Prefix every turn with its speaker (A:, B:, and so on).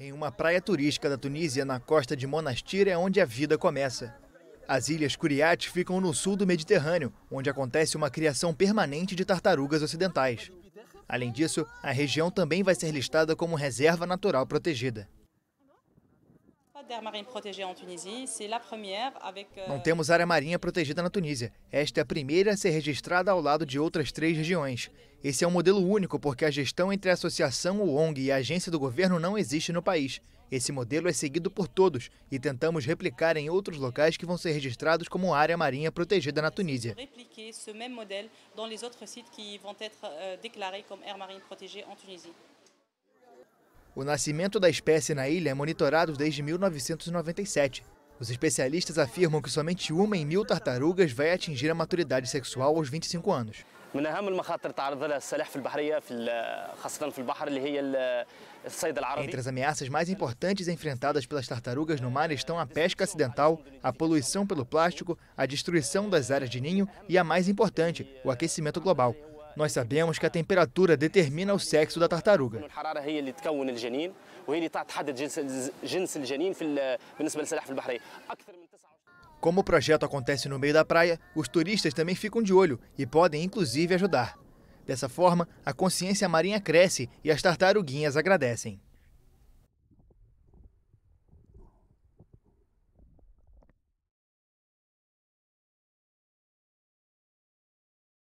A: Em uma praia turística da Tunísia, na costa de Monastir, é onde a vida começa. As ilhas Curiates ficam no sul do Mediterrâneo, onde acontece uma criação permanente de tartarugas ocidentais. Além disso, a região também vai ser listada como reserva natural protegida. Euh, não temos área marinha protegida na Tunísia. Esta é a primeira a ser registrada ao lado de outras três regiões. Esse é um modelo único porque a gestão entre a associação ONG e a agência do governo não existe no país. Esse modelo é seguido por todos e tentamos replicar em outros locais que vão ser registrados como área marinha protegida na Tunísia. O nascimento da espécie na ilha é monitorado desde 1997. Os especialistas afirmam que somente uma em mil tartarugas vai atingir a maturidade sexual aos 25 anos. Entre as ameaças mais importantes enfrentadas pelas tartarugas no mar estão a pesca acidental, a poluição pelo plástico, a destruição das áreas de ninho e a mais importante, o aquecimento global. Nós sabemos que a temperatura determina o sexo da tartaruga. Como o projeto acontece no meio da praia, os turistas também ficam de olho e podem inclusive ajudar. Dessa forma, a consciência marinha cresce e as tartaruguinhas agradecem.